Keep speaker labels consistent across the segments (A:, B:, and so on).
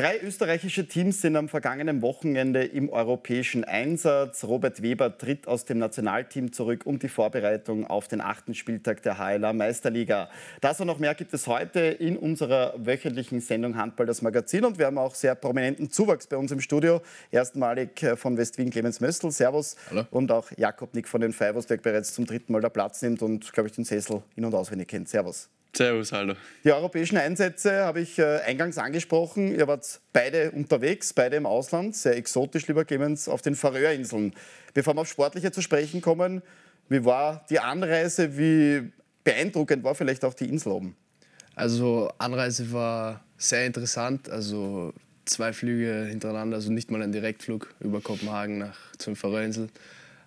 A: Drei österreichische Teams sind am vergangenen Wochenende im europäischen Einsatz. Robert Weber tritt aus dem Nationalteam zurück und die Vorbereitung auf den achten Spieltag der HLA Meisterliga. Das und noch mehr gibt es heute in unserer wöchentlichen Sendung Handball das Magazin. Und wir haben auch sehr prominenten Zuwachs bei uns im Studio. Erstmalig äh, von West Wien Clemens Mössl, Servus. Hallo. Und auch Jakob Nick von den der bereits zum dritten Mal da Platz nimmt und, glaube ich, den Sessel in- und auswendig kennt. Servus. Servus, hallo. Die europäischen Einsätze habe ich äh, eingangs angesprochen. Ihr wart beide unterwegs, beide im Ausland, sehr exotisch, lieber Clemens, auf den Färöerinseln. Bevor wir auf Sportliche zu sprechen kommen, wie war die Anreise? Wie
B: beeindruckend war vielleicht auch die Insel oben? Also, Anreise war sehr interessant. Also, zwei Flüge hintereinander, also nicht mal ein Direktflug über Kopenhagen nach zum Färöerinseln.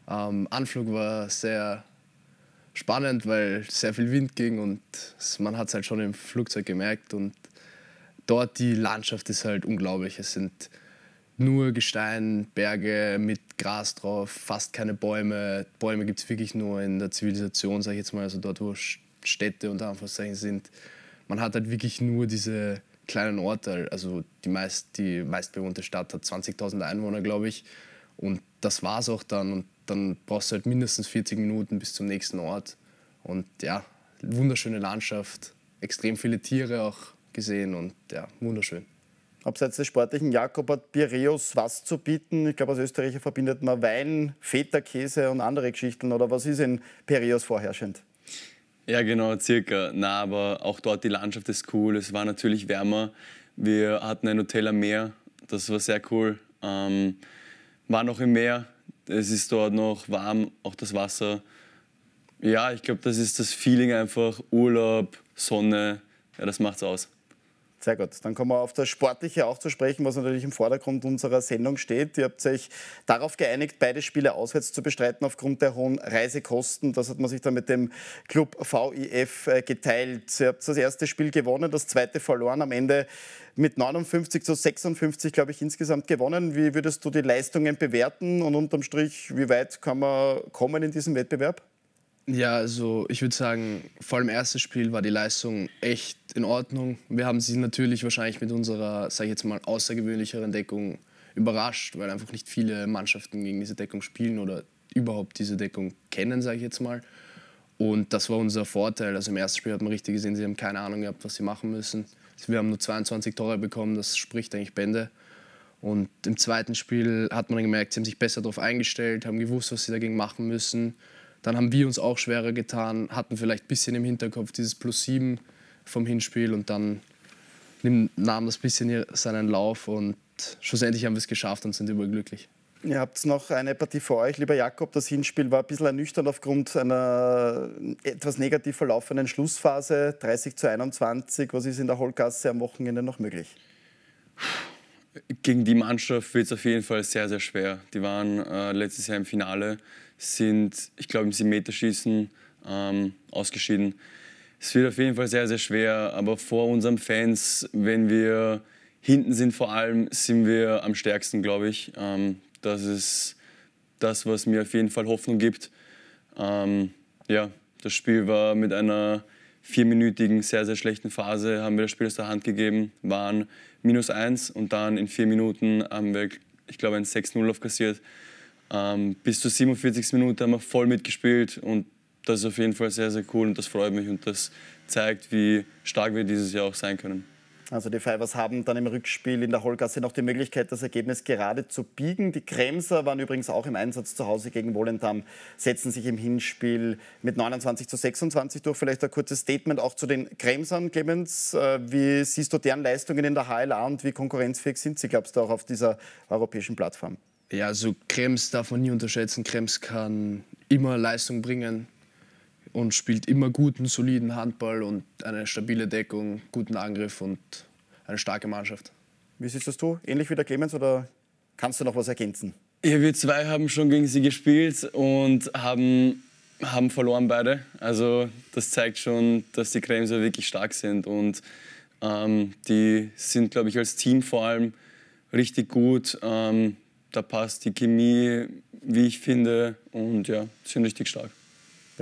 B: Ähm, Anflug war sehr spannend, weil sehr viel Wind ging und man hat es halt schon im Flugzeug gemerkt. Und dort die Landschaft ist halt unglaublich. Es sind nur Gestein, Berge mit Gras drauf, fast keine Bäume. Bäume gibt es wirklich nur in der Zivilisation, sage ich jetzt mal, also dort, wo Städte unter Anführungszeichen sind. Man hat halt wirklich nur diese kleinen Orte. Also die, meist, die meistbewohnte Stadt hat 20.000 Einwohner, glaube ich. Und das war es auch dann. Und dann brauchst du halt mindestens 40 Minuten bis zum nächsten Ort. Und ja, wunderschöne Landschaft, extrem viele Tiere auch gesehen und ja, wunderschön.
A: Abseits des sportlichen Jakob hat Piräus was zu bieten. Ich glaube, als Österreicher verbindet man Wein, Feta-Käse und andere Geschichten. Oder was ist in Piräus vorherrschend?
C: Ja, genau, circa. Na, aber auch dort die Landschaft ist cool. Es war natürlich wärmer. Wir hatten ein Hotel am Meer. Das war sehr cool. Ähm, war noch im Meer, es ist dort noch warm, auch das Wasser. Ja, ich glaube, das ist das Feeling einfach, Urlaub, Sonne, ja, das macht's aus. Sehr gut. Dann kommen wir auf das
A: Sportliche auch zu sprechen, was natürlich im Vordergrund unserer Sendung steht. Ihr habt euch darauf geeinigt, beide Spiele auswärts zu bestreiten aufgrund der hohen Reisekosten. Das hat man sich dann mit dem Club VIF äh, geteilt. Ihr habt das erste Spiel gewonnen, das zweite verloren. Am Ende mit 59 zu 56, glaube ich, insgesamt gewonnen. Wie würdest du die Leistungen bewerten und unterm Strich, wie weit kann man kommen in diesem Wettbewerb?
B: Ja, also ich würde sagen, vor allem erstes Spiel war die Leistung echt in Ordnung. Wir haben sie natürlich wahrscheinlich mit unserer, sage ich jetzt mal, außergewöhnlicheren Deckung überrascht, weil einfach nicht viele Mannschaften gegen diese Deckung spielen oder überhaupt diese Deckung kennen, sage ich jetzt mal. Und das war unser Vorteil. Also im ersten Spiel hat man richtig gesehen, sie haben keine Ahnung gehabt, was sie machen müssen. Wir haben nur 22 Tore bekommen, das spricht eigentlich Bände. Und im zweiten Spiel hat man gemerkt, sie haben sich besser darauf eingestellt, haben gewusst, was sie dagegen machen müssen dann haben wir uns auch schwerer getan, hatten vielleicht ein bisschen im Hinterkopf dieses Plus 7 vom Hinspiel und dann nahm das ein bisschen seinen Lauf und schlussendlich haben wir es geschafft und sind überglücklich.
A: Ihr habt noch eine Partie vor euch, lieber Jakob. Das Hinspiel war ein bisschen ernüchternd aufgrund einer etwas negativ verlaufenden Schlussphase. 30 zu 21. Was ist in der Holgasse am Wochenende noch möglich?
C: Gegen die Mannschaft wird es auf jeden Fall sehr, sehr schwer. Die waren äh, letztes Jahr im Finale sind, ich glaube, im 7-Meter-Schießen ähm, ausgeschieden. Es wird auf jeden Fall sehr, sehr schwer, aber vor unseren Fans, wenn wir hinten sind vor allem, sind wir am stärksten, glaube ich. Ähm, das ist das, was mir auf jeden Fall Hoffnung gibt. Ähm, ja, das Spiel war mit einer vierminütigen, sehr, sehr schlechten Phase, haben wir das Spiel aus der Hand gegeben, waren minus eins und dann in vier Minuten haben wir, ich glaube, ein 6-0 aufkassiert. Ähm, bis zur 47. Minute haben wir voll mitgespielt und das ist auf jeden Fall sehr, sehr cool und das freut mich und das zeigt, wie stark wir dieses Jahr auch sein können.
A: Also die Fivers haben dann im Rückspiel in der Holgasse noch die Möglichkeit, das Ergebnis gerade zu biegen. Die Kremser waren übrigens auch im Einsatz zu Hause gegen Wollendam, setzen sich im Hinspiel mit 29 zu 26 durch. Vielleicht ein kurzes Statement auch zu den Kremsern, Clemens. Äh, wie siehst du deren Leistungen in der HLA und wie
B: konkurrenzfähig sind sie, glaubst du, auch auf dieser europäischen Plattform? Ja, also Krems darf man nie unterschätzen. Krems kann immer Leistung bringen und spielt immer guten, soliden Handball und eine stabile Deckung, guten Angriff und eine starke Mannschaft. Wie siehst du das du? Ähnlich wie der Clemens oder kannst du noch was ergänzen?
C: Ja, wir zwei haben schon gegen sie gespielt und haben, haben verloren beide. Also das zeigt schon, dass die Kremser wirklich stark sind und ähm, die sind, glaube ich, als Team vor allem richtig gut. Ähm, da passt die Chemie, wie ich finde. Und ja, sind richtig stark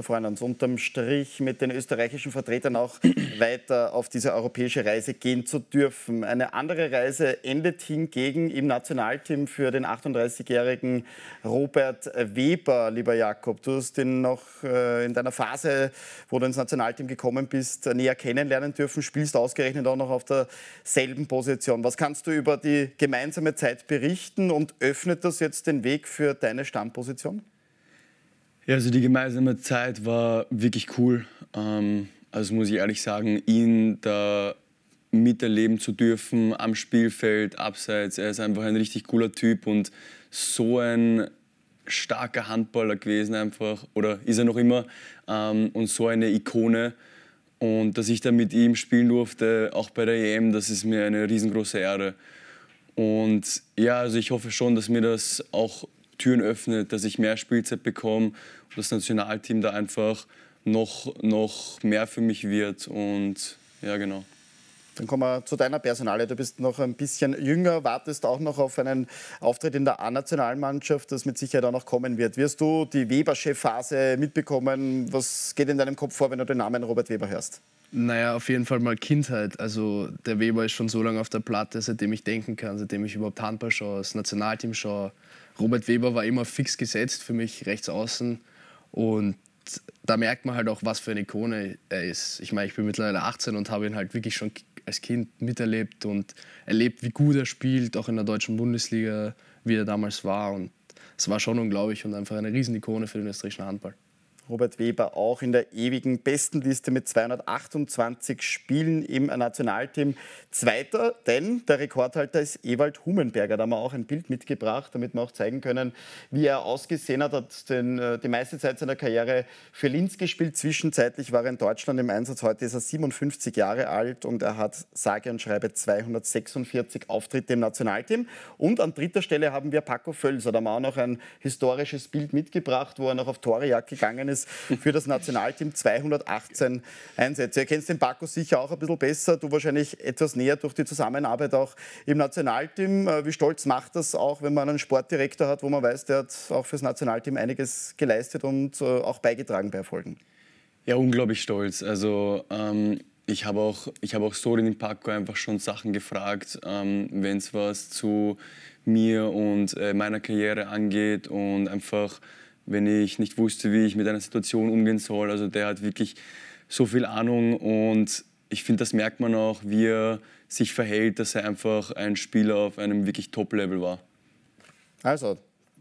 C: wir freuen uns unterm Strich mit den österreichischen
A: Vertretern auch weiter auf diese europäische Reise gehen zu dürfen. Eine andere Reise endet hingegen im Nationalteam für den 38-jährigen Robert Weber, lieber Jakob. Du hast ihn noch äh, in deiner Phase, wo du ins Nationalteam gekommen bist, näher kennenlernen dürfen, spielst ausgerechnet auch noch auf derselben Position. Was kannst du über die gemeinsame Zeit berichten und öffnet das jetzt den Weg für deine Stammposition?
C: Ja, also die gemeinsame Zeit war wirklich cool. Ähm, also muss ich ehrlich sagen, ihn da miterleben zu dürfen am Spielfeld, abseits. Er ist einfach ein richtig cooler Typ und so ein starker Handballer gewesen einfach oder ist er noch immer ähm, und so eine Ikone. Und dass ich da mit ihm spielen durfte, auch bei der EM, das ist mir eine riesengroße Ehre. Und ja, also ich hoffe schon, dass mir das auch Türen öffnet, dass ich mehr Spielzeit bekomme und das Nationalteam da einfach noch, noch mehr für mich wird. Und ja, genau.
A: Dann kommen wir zu deiner Personale. Du bist noch ein bisschen jünger, wartest auch noch auf einen Auftritt in der A-Nationalmannschaft, das mit Sicherheit auch noch kommen wird. Wirst du die Webersche Phase mitbekommen? Was geht in deinem Kopf vor, wenn du den Namen Robert
B: Weber hörst? Naja, auf jeden Fall mal Kindheit. Also der Weber ist schon so lange auf der Platte, seitdem ich denken kann, seitdem ich überhaupt Handball schaue, das Nationalteam schaue. Robert Weber war immer fix gesetzt für mich rechts außen und da merkt man halt auch, was für eine Ikone er ist. Ich meine, ich bin mittlerweile 18 und habe ihn halt wirklich schon als Kind miterlebt und erlebt, wie gut er spielt, auch in der deutschen Bundesliga, wie er damals war. Und es war schon unglaublich und einfach eine Riesenikone für den österreichischen Handball. Robert Weber auch in der ewigen Bestenliste mit
A: 228 Spielen im Nationalteam Zweiter, denn der Rekordhalter ist Ewald Humenberger. Da haben wir auch ein Bild mitgebracht, damit wir auch zeigen können, wie er ausgesehen hat. Er Hat den, äh, die meiste Zeit seiner Karriere für Linz gespielt. Zwischenzeitlich war er in Deutschland im Einsatz. Heute ist er 57 Jahre alt und er hat sage und schreibe 246 Auftritte im Nationalteam. Und an dritter Stelle haben wir Paco Völser. Da haben wir auch noch ein historisches Bild mitgebracht, wo er noch auf Torejagd gegangen ist Ergebnis für das Nationalteam 218 Einsätze. Ihr kennt den Paco sicher auch ein bisschen besser, du wahrscheinlich etwas näher durch die Zusammenarbeit auch im Nationalteam. Äh, wie stolz macht das auch, wenn man einen Sportdirektor hat, wo man weiß, der hat auch für das Nationalteam einiges geleistet und äh, auch beigetragen bei Erfolgen?
C: Ja, unglaublich stolz. Also ähm ich habe auch, hab auch so in den Paco einfach schon Sachen gefragt, ähm, wenn es was zu mir und äh, meiner Karriere angeht und einfach wenn ich nicht wusste, wie ich mit einer Situation umgehen soll. Also der hat wirklich so viel Ahnung und ich finde, das merkt man auch, wie er sich verhält, dass er einfach ein Spieler auf einem wirklich Top-Level war.
A: Also,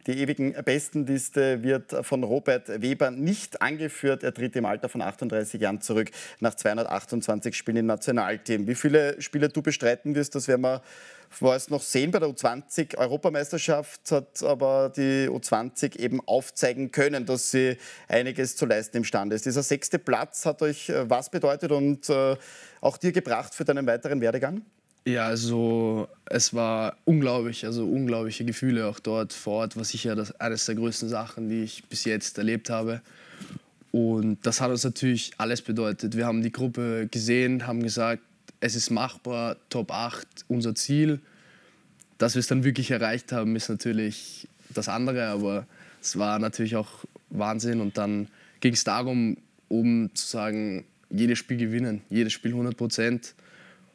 A: die ewigen Bestenliste wird von Robert Weber nicht angeführt. Er tritt im Alter von 38 Jahren zurück nach 228 Spielen im Nationalteam. Wie viele Spiele du bestreiten wirst, das werden wir vorerst noch sehen. Bei der U20-Europameisterschaft hat aber die U20 eben aufzeigen können, dass sie einiges zu leisten imstande ist. Dieser sechste Platz hat euch äh, was bedeutet und äh, auch dir gebracht für deinen weiteren Werdegang?
B: Ja, also es war unglaublich, also unglaubliche Gefühle auch dort vor Ort, war sicher das, eines der größten Sachen, die ich bis jetzt erlebt habe. Und das hat uns natürlich alles bedeutet. Wir haben die Gruppe gesehen, haben gesagt, es ist machbar, Top 8, unser Ziel. Dass wir es dann wirklich erreicht haben, ist natürlich das andere, aber es war natürlich auch Wahnsinn. Und dann ging es darum, um zu sagen, jedes Spiel gewinnen, jedes Spiel 100 Prozent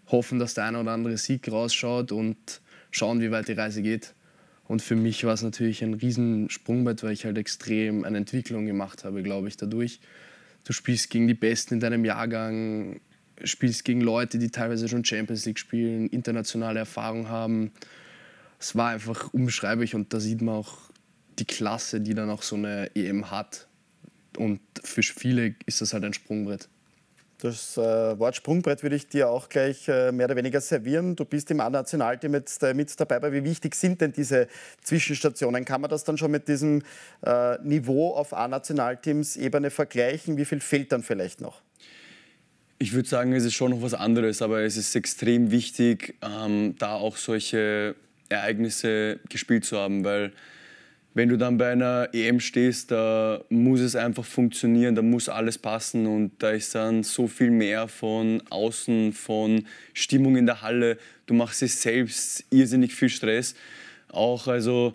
B: hoffen, dass der eine oder andere Sieg rausschaut und schauen, wie weit die Reise geht. Und für mich war es natürlich ein Riesensprungbrett, weil ich halt extrem eine Entwicklung gemacht habe, glaube ich, dadurch. Du spielst gegen die Besten in deinem Jahrgang, spielst gegen Leute, die teilweise schon Champions League spielen, internationale Erfahrung haben. Es war einfach unbeschreiblich und da sieht man auch die Klasse, die dann auch so eine EM hat. Und für viele ist das halt ein Sprungbrett.
A: Das äh, Wort Sprungbrett würde ich dir auch gleich äh, mehr oder weniger servieren. Du bist
B: im A-Nationalteam
A: jetzt äh, mit dabei. Aber wie wichtig sind denn diese Zwischenstationen? Kann man das dann schon mit diesem äh, Niveau auf A-Nationalteams-Ebene vergleichen? Wie viel fehlt dann vielleicht noch?
C: Ich würde sagen, es ist schon noch was anderes, aber es ist extrem wichtig, ähm, da auch solche Ereignisse gespielt zu haben, weil wenn du dann bei einer EM stehst, da muss es einfach funktionieren, da muss alles passen und da ist dann so viel mehr von außen, von Stimmung in der Halle. Du machst es selbst irrsinnig viel Stress. Auch also,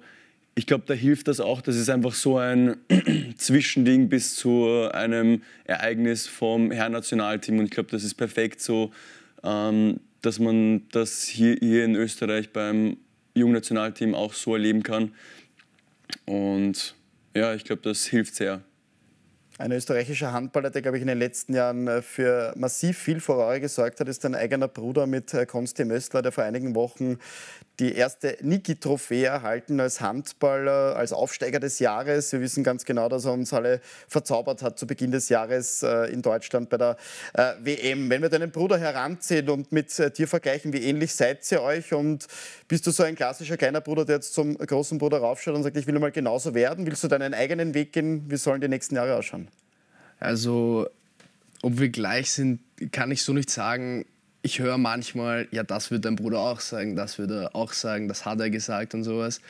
C: ich glaube, da hilft das auch. Das ist einfach so ein Zwischending bis zu einem Ereignis vom Herrn Nationalteam und ich glaube, das ist perfekt so, ähm, dass man das hier, hier in Österreich beim Jungnationalteam auch so erleben kann. Und ja, ich glaube, das hilft sehr.
A: Ein österreichischer Handballer, der, glaube ich, in den letzten Jahren äh, für massiv viel Furore gesorgt hat, ist dein eigener Bruder mit äh, Konsti Möstler, der vor einigen Wochen die erste Niki-Trophäe erhalten als Handballer, als Aufsteiger des Jahres. Wir wissen ganz genau, dass er uns alle verzaubert hat zu Beginn des Jahres äh, in Deutschland bei der äh, WM. Wenn wir deinen Bruder heranziehen und mit äh, dir vergleichen, wie ähnlich seid ihr euch und bist du so ein klassischer kleiner Bruder, der jetzt zum großen Bruder raufschaut und sagt, ich will mal genauso werden? Willst du deinen
B: eigenen Weg gehen? Wie sollen die nächsten Jahre ausschauen? Also, ob wir gleich sind, kann ich so nicht sagen ich höre manchmal, ja, das wird dein Bruder auch sagen, das wird er auch sagen, das hat er gesagt und sowas.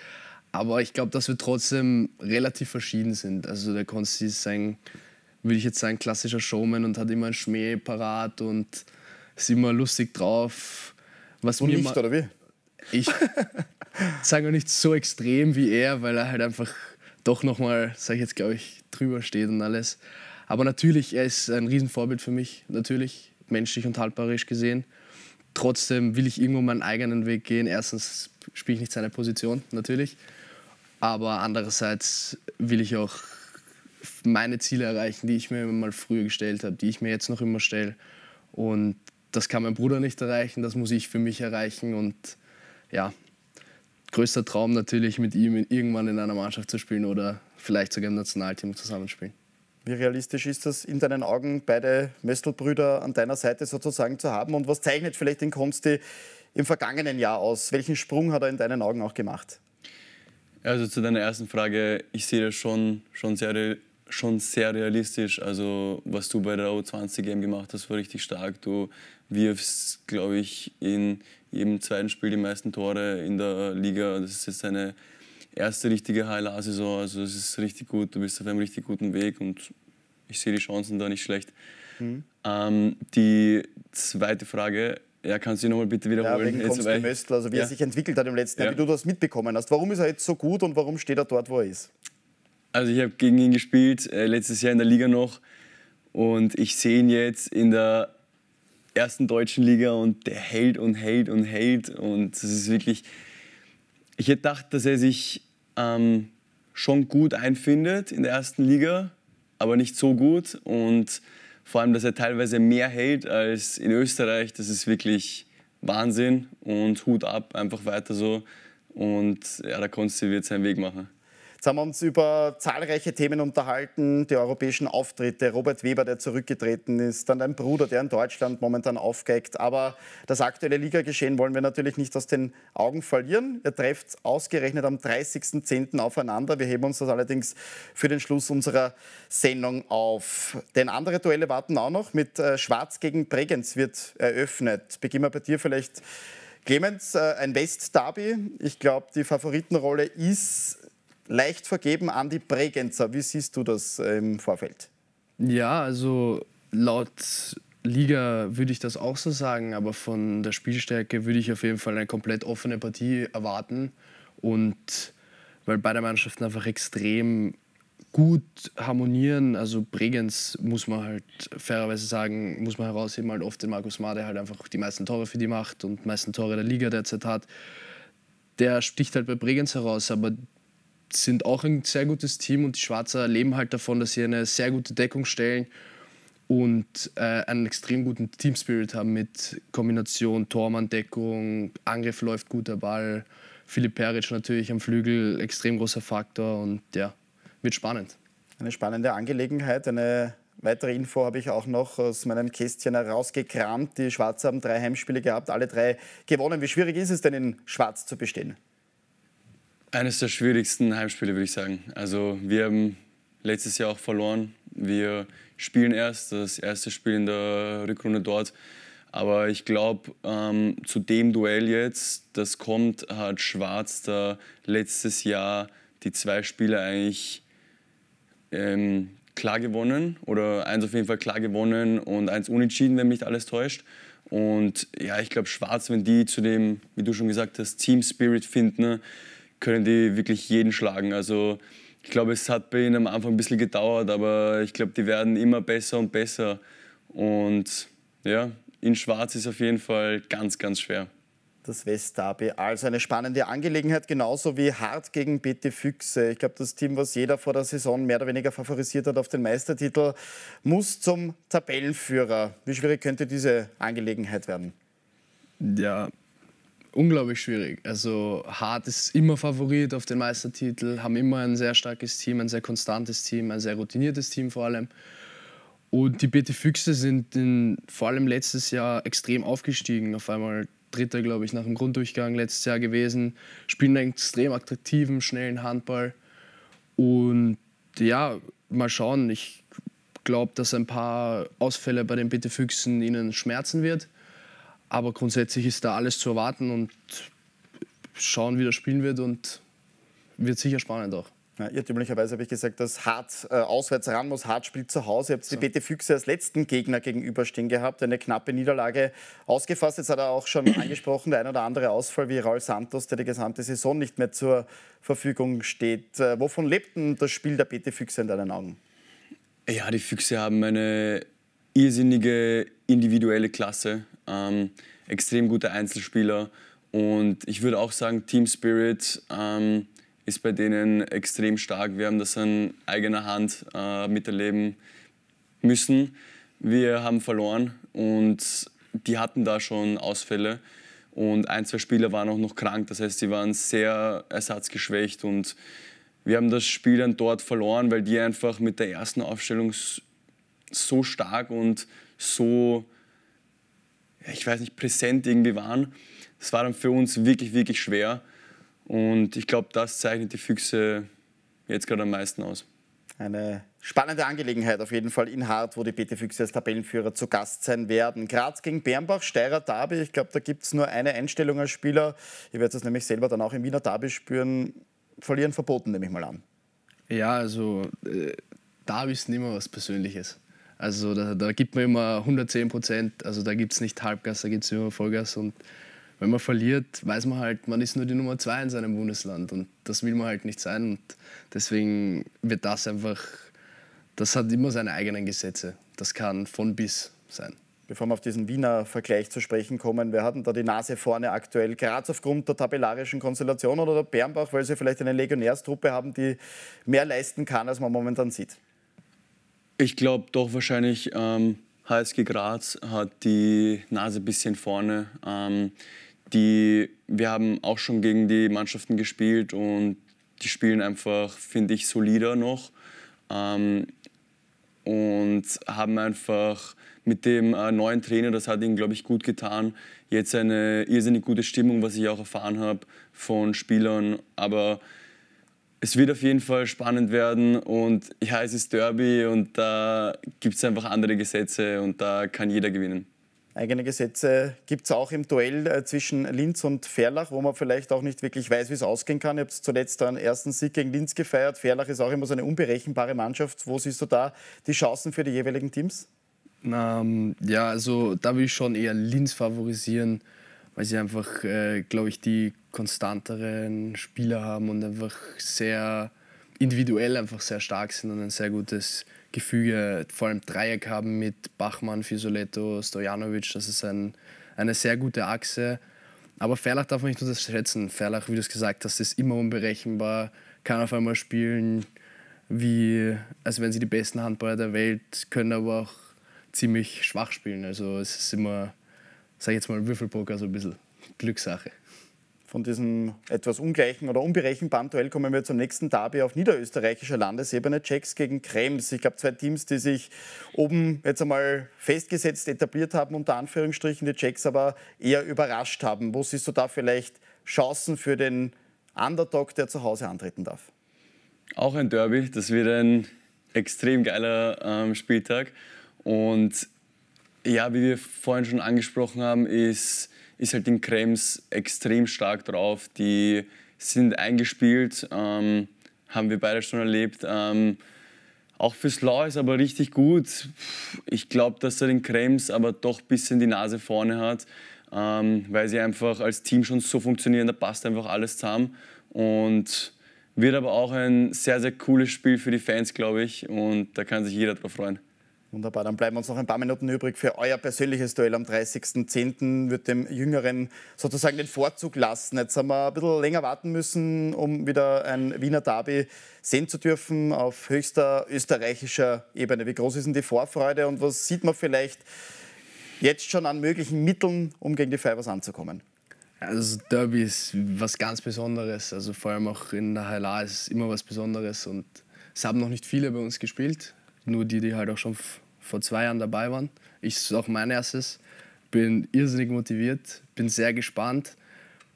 B: Aber ich glaube, dass wir trotzdem relativ verschieden sind. Also der Konsti ist ein, würde ich jetzt sagen, klassischer Showman und hat immer einen Schmäh parat und ist immer lustig drauf. Was und mir nicht, oder wie? Ich sage nicht so extrem wie er, weil er halt einfach doch nochmal, sage ich jetzt, glaube ich, drüber steht und alles. Aber natürlich, er ist ein Riesenvorbild für mich, natürlich menschlich und haltbarisch gesehen. Trotzdem will ich irgendwo meinen eigenen Weg gehen. Erstens spiele ich nicht seine Position, natürlich. Aber andererseits will ich auch meine Ziele erreichen, die ich mir mal früher gestellt habe, die ich mir jetzt noch immer stelle. Und das kann mein Bruder nicht erreichen, das muss ich für mich erreichen. Und ja, größter Traum natürlich, mit ihm irgendwann in einer Mannschaft zu spielen oder vielleicht sogar im Nationalteam zusammenspielen.
A: Wie realistisch ist das in deinen Augen, beide Möstelbrüder an deiner Seite sozusagen zu haben? Und was zeichnet vielleicht den Konsti im vergangenen Jahr aus? Welchen Sprung hat er in deinen Augen auch gemacht?
C: Also zu deiner ersten Frage, ich sehe das schon, schon, sehr, schon sehr realistisch. Also was du bei der U20-Game gemacht hast, war richtig stark. Du wirfst, glaube ich, in jedem zweiten Spiel die meisten Tore in der Liga. Das ist jetzt eine erste richtige HLA-Saison. Also es ist richtig gut, du bist auf einem richtig guten Weg und ich sehe die Chancen da nicht schlecht. Mhm. Ähm, die zweite Frage, ja, kannst du die nochmal bitte wiederholen? Ja, wegen weil, Möstl, also wie ja. er sich
A: entwickelt hat im letzten Jahr, wie du das mitbekommen hast. Warum ist er jetzt so gut und warum steht er dort, wo er ist?
C: Also ich habe gegen ihn gespielt, äh, letztes Jahr in der Liga noch. Und ich sehe ihn jetzt in der ersten deutschen Liga und der hält und hält und hält. Und das ist wirklich, ich hätte gedacht, dass er sich ähm, schon gut einfindet in der ersten Liga, aber nicht so gut. Und vor allem, dass er teilweise mehr hält als in Österreich, das ist wirklich Wahnsinn. Und Hut ab, einfach weiter so. Und ja, der Konsti wird seinen Weg machen. Jetzt haben wir uns über zahlreiche
A: Themen unterhalten, die europäischen Auftritte, Robert Weber, der zurückgetreten ist, dann dein Bruder, der in Deutschland momentan aufgeckt. Aber das aktuelle Ligageschehen wollen wir natürlich nicht aus den Augen verlieren. Ihr trefft ausgerechnet am 30.10. aufeinander. Wir heben uns das allerdings für den Schluss unserer Sendung auf. Denn andere Duelle warten auch noch. Mit äh, Schwarz gegen Bregenz wird eröffnet. Beginnen wir bei dir vielleicht. Clemens, äh, ein west darby Ich glaube, die Favoritenrolle ist leicht vergeben an die Bregenzer. Wie siehst du das äh, im Vorfeld?
B: Ja, also laut Liga würde ich das auch so sagen, aber von der Spielstärke würde ich auf jeden Fall eine komplett offene Partie erwarten. Und weil beide Mannschaften einfach extrem gut harmonieren. Also Bregenz muss man halt fairerweise sagen, muss man herausheben, halt oft den Markus Made halt einfach die meisten Tore für die macht und meisten Tore der Liga derzeit hat. Der sticht halt bei Bregenz heraus, aber sind auch ein sehr gutes Team und die Schwarzer leben halt davon, dass sie eine sehr gute Deckung stellen und äh, einen extrem guten Teamspirit haben mit Kombination Tormann-Deckung, Angriff läuft gut der Ball, Philipp Peric natürlich am Flügel, extrem großer Faktor und ja, wird spannend.
A: Eine spannende Angelegenheit, eine weitere Info habe ich auch noch aus meinem Kästchen herausgekramt. Die Schwarzen haben drei Heimspiele gehabt, alle drei gewonnen. Wie schwierig ist es denn in Schwarz zu bestehen?
C: Eines der schwierigsten Heimspiele, würde ich sagen. Also wir haben letztes Jahr auch verloren. Wir spielen erst das erste Spiel in der Rückrunde dort. Aber ich glaube, ähm, zu dem Duell jetzt, das kommt, hat Schwarz da letztes Jahr die zwei Spiele eigentlich ähm, klar gewonnen. Oder eins auf jeden Fall klar gewonnen und eins unentschieden, wenn mich alles täuscht. Und ja, ich glaube, Schwarz, wenn die zu dem, wie du schon gesagt hast, Team Spirit finden, können die wirklich jeden schlagen. Also ich glaube, es hat bei ihnen am Anfang ein bisschen gedauert, aber ich glaube, die werden immer besser und besser. Und ja, in Schwarz ist auf jeden Fall ganz, ganz schwer.
A: Das Westderby, also eine spannende Angelegenheit, genauso wie Hart gegen BT Füchse. Ich glaube, das Team, was jeder vor der Saison mehr oder weniger favorisiert hat auf den Meistertitel, muss zum Tabellenführer. Wie schwierig
B: könnte diese Angelegenheit werden? Ja, unglaublich schwierig. Also Hart ist immer Favorit auf den Meistertitel, haben immer ein sehr starkes Team, ein sehr konstantes Team, ein sehr routiniertes Team vor allem. Und die BT Füchse sind in, vor allem letztes Jahr extrem aufgestiegen. Auf einmal Dritter, glaube ich, nach dem Grunddurchgang letztes Jahr gewesen. Spielen einen extrem attraktiven, schnellen Handball. Und ja, mal schauen. Ich glaube, dass ein paar Ausfälle bei den BT Füchsen ihnen schmerzen wird. Aber grundsätzlich ist da alles zu erwarten und schauen, wie das spielen wird und wird sicher spannend auch. Ja, irrtümlicherweise habe ich gesagt, dass Hart äh,
A: auswärts ran muss, Hart spielt zu Hause. Ihr habt so. die BT Füchse als letzten Gegner gegenüberstehen gehabt, eine knappe Niederlage ausgefasst. Jetzt hat er auch schon angesprochen, der ein oder andere Ausfall wie Raul Santos, der die gesamte Saison nicht mehr zur Verfügung steht. Äh, wovon lebt denn das Spiel der BT Füchse in deinen Augen?
C: Ja, die Füchse haben eine irrsinnige individuelle Klasse ähm, extrem gute Einzelspieler. Und ich würde auch sagen, Team Spirit ähm, ist bei denen extrem stark. Wir haben das an eigener Hand äh, miterleben müssen. Wir haben verloren und die hatten da schon Ausfälle. Und ein, zwei Spieler waren auch noch krank. Das heißt, sie waren sehr ersatzgeschwächt. Und wir haben das Spiel dann dort verloren, weil die einfach mit der ersten Aufstellung so stark und so ich weiß nicht, präsent irgendwie waren. Das war dann für uns wirklich, wirklich schwer. Und ich glaube, das zeichnet die Füchse jetzt gerade am meisten aus.
A: Eine spannende Angelegenheit auf jeden Fall in Hart, wo die BT Füchse als Tabellenführer zu Gast sein werden. Graz gegen Bernbach, Steirer Derby. Ich glaube, da gibt es nur eine Einstellung als Spieler. Ihr werdet das nämlich selber dann auch im Wiener Derby spüren. Verlieren verboten, nehme ich mal an.
B: Ja, also äh, Derby ist nicht mehr was Persönliches. Also da, da gibt man immer 110 Prozent, also da gibt es nicht Halbgas, da gibt es immer Vollgas. Und wenn man verliert, weiß man halt, man ist nur die Nummer zwei in seinem Bundesland und das will man halt nicht sein. Und deswegen wird das einfach, das hat immer seine eigenen Gesetze. Das kann von bis sein bevor wir auf
A: diesen Wiener Vergleich zu sprechen kommen, wir hatten da die Nase vorne aktuell? Graz aufgrund der tabellarischen Konstellation oder der Bernbach, weil sie vielleicht eine Legionärstruppe haben, die mehr leisten kann, als man momentan sieht?
C: Ich glaube doch wahrscheinlich, ähm, HSG Graz hat die Nase ein bisschen vorne. Ähm, die, wir haben auch schon gegen die Mannschaften gespielt und die spielen einfach, finde ich, solider noch. Ähm, und haben einfach mit dem äh, neuen Trainer, das hat ihnen, glaube ich, gut getan, jetzt eine irrsinnig gute Stimmung, was ich auch erfahren habe von Spielern. Aber es wird auf jeden Fall spannend werden und ja, es ist Derby und da gibt es einfach andere Gesetze und da kann jeder gewinnen.
A: Eigene Gesetze gibt es auch im Duell äh, zwischen Linz und Ferlach, wo man vielleicht auch nicht wirklich weiß, wie es ausgehen kann. Ihr habt zuletzt einen ersten Sieg gegen Linz gefeiert. Ferlach ist auch immer so eine unberechenbare
B: Mannschaft. Wo siehst du da die Chancen für die jeweiligen Teams? Um, ähm, ja, also da will ich schon eher Linz favorisieren weil sie einfach, äh, glaube ich, die konstanteren Spieler haben und einfach sehr individuell einfach sehr stark sind und ein sehr gutes Gefüge, vor allem Dreieck haben mit Bachmann, Fisoletto, Stojanovic, das ist ein, eine sehr gute Achse. Aber Ferlach darf man nicht unterschätzen. Ferlach, wie du es gesagt hast, ist immer unberechenbar, kann auf einmal spielen, wie, als wenn sie die besten Handballer der Welt, können aber auch ziemlich schwach spielen. Also es ist immer sag ich jetzt mal, Würfelpoker so ein bisschen Glückssache. Von
A: diesem etwas ungleichen oder unberechenbaren Duell kommen wir zum nächsten Derby auf niederösterreichischer Landesebene. Checks gegen Krems. Ich glaube, zwei Teams, die sich oben jetzt einmal festgesetzt etabliert haben, unter Anführungsstrichen, die Checks aber eher überrascht haben. Wo siehst du da vielleicht Chancen für den Underdog, der zu Hause antreten darf?
C: Auch ein Derby. Das wird ein extrem geiler ähm, Spieltag. Und ja, wie wir vorhin schon angesprochen haben, ist, ist halt in Krems extrem stark drauf. Die sind eingespielt, ähm, haben wir beide schon erlebt. Ähm, auch fürs Law ist aber richtig gut. Ich glaube, dass er den Krems aber doch ein bisschen die Nase vorne hat, ähm, weil sie einfach als Team schon so funktionieren, da passt einfach alles zusammen. Und wird aber auch ein sehr, sehr cooles Spiel für die Fans, glaube ich. Und da kann sich jeder drauf freuen. Wunderbar, dann bleiben uns noch ein paar Minuten übrig für euer persönliches
A: Duell am 30.10. wird dem Jüngeren sozusagen den Vorzug lassen. Jetzt haben wir ein bisschen länger warten müssen, um wieder ein Wiener Derby sehen zu dürfen auf höchster österreichischer Ebene. Wie groß ist denn die Vorfreude und was sieht man vielleicht
B: jetzt schon an möglichen Mitteln, um gegen die Fibers anzukommen? Also Derby ist was ganz Besonderes, also vor allem auch in der HLA ist es immer was Besonderes und es haben noch nicht viele bei uns gespielt nur die, die halt auch schon vor zwei Jahren dabei waren. Ich ist auch mein erstes. Bin irrsinnig motiviert, bin sehr gespannt,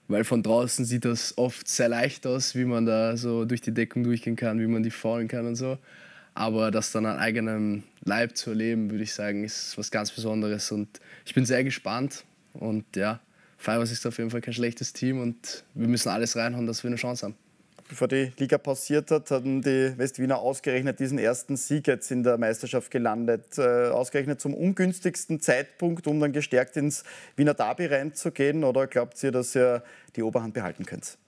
B: weil von draußen sieht das oft sehr leicht aus, wie man da so durch die Deckung durchgehen kann, wie man die fallen kann und so. Aber das dann an eigenem Leib zu erleben, würde ich sagen, ist was ganz Besonderes. Und ich bin sehr gespannt. Und ja, Fibers ist auf jeden Fall kein schlechtes Team und wir müssen alles reinhauen, dass wir eine Chance haben bevor die Liga pausiert hat, hatten die Westwiener ausgerechnet
A: diesen ersten Sieg jetzt in der Meisterschaft gelandet. Äh, ausgerechnet zum ungünstigsten Zeitpunkt, um dann gestärkt ins Wiener Derby reinzugehen. Oder glaubt ihr, dass ihr die Oberhand behalten
C: könnt?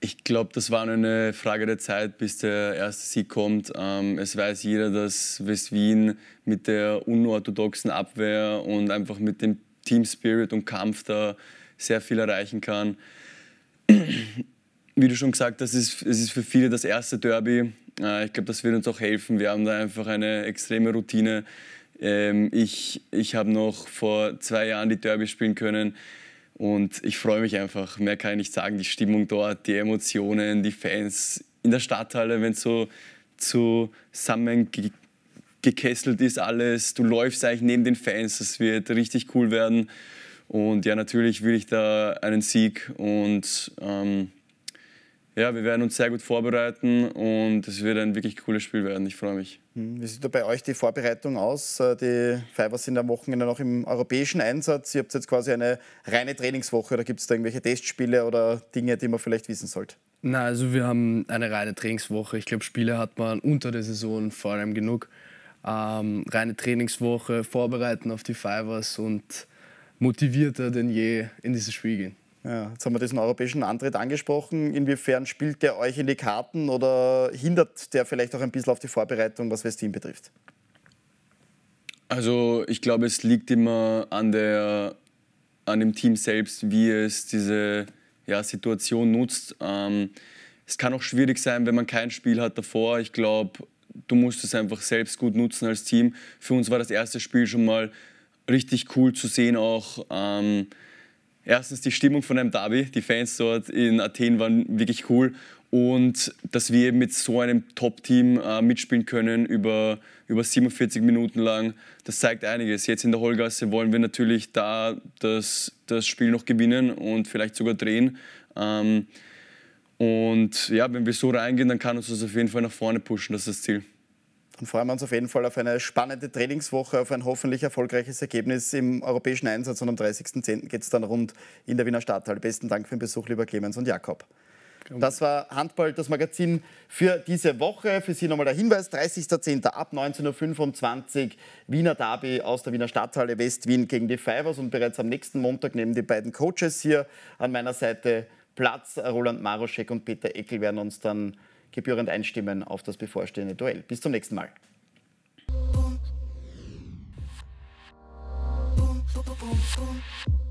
C: Ich glaube, das war nur eine Frage der Zeit, bis der erste Sieg kommt. Ähm, es weiß jeder, dass Westwien mit der unorthodoxen Abwehr und einfach mit dem Team Spirit und Kampf da sehr viel erreichen kann wie du schon gesagt hast, es ist, es ist für viele das erste Derby. Äh, ich glaube, das wird uns auch helfen. Wir haben da einfach eine extreme Routine. Ähm, ich, ich habe noch vor zwei Jahren die Derby spielen können und ich freue mich einfach. Mehr kann ich nicht sagen. Die Stimmung dort, die Emotionen, die Fans in der Stadthalle, wenn es so zusammengekesselt ist alles. Du läufst eigentlich neben den Fans. Das wird richtig cool werden. Und ja, natürlich will ich da einen Sieg und... Ähm, ja, wir werden uns sehr gut vorbereiten und es wird ein wirklich cooles Spiel werden. Ich freue mich.
A: Hm, wie sieht da bei euch die Vorbereitung aus? Äh, die Fivers sind am Wochenende noch im europäischen Einsatz. Ihr habt jetzt quasi eine reine Trainingswoche oder gibt es da irgendwelche Testspiele oder Dinge, die man vielleicht wissen sollte?
B: Na, also wir haben eine reine Trainingswoche. Ich glaube, Spiele hat man unter der Saison vor allem genug. Ähm, reine Trainingswoche, vorbereiten auf die Fivers und motivierter denn je in dieses Spiel gehen. Ja, jetzt haben wir diesen europäischen Antritt
A: angesprochen. Inwiefern spielt der euch in die Karten oder hindert der vielleicht auch ein bisschen auf die Vorbereitung, was Westin betrifft?
C: Also ich glaube, es liegt immer an, der, an dem Team selbst, wie es diese ja, Situation nutzt. Ähm, es kann auch schwierig sein, wenn man kein Spiel hat davor. Ich glaube, du musst es einfach selbst gut nutzen als Team. Für uns war das erste Spiel schon mal richtig cool zu sehen, auch. Ähm, erstens die Stimmung von einem Derby. Die Fans dort in Athen waren wirklich cool. Und dass wir mit so einem Top-Team äh, mitspielen können über, über 47 Minuten lang, das zeigt einiges. Jetzt in der Holgasse wollen wir natürlich da das, das Spiel noch gewinnen und vielleicht sogar drehen. Ähm, und ja, wenn wir so reingehen, dann kann uns das auf jeden Fall nach vorne pushen, das ist das Ziel.
A: Dann freuen wir uns auf jeden Fall auf eine spannende Trainingswoche, auf ein hoffentlich erfolgreiches Ergebnis im europäischen Einsatz. Und am 30.10. geht es dann rund in der Wiener Stadthalle. Besten Dank für den Besuch, lieber Clemens und Jakob. Das war Handball, das Magazin für diese Woche. Für Sie nochmal der Hinweis: 30.10. ab 19.25 Uhr Wiener Derby aus der Wiener Stadthalle West-Wien gegen die Fivers. Und bereits am nächsten Montag nehmen die beiden Coaches hier an meiner Seite Platz. Roland Maroschek und Peter Eckel werden uns dann gebührend einstimmen auf das bevorstehende Duell. Bis zum nächsten Mal. Boom.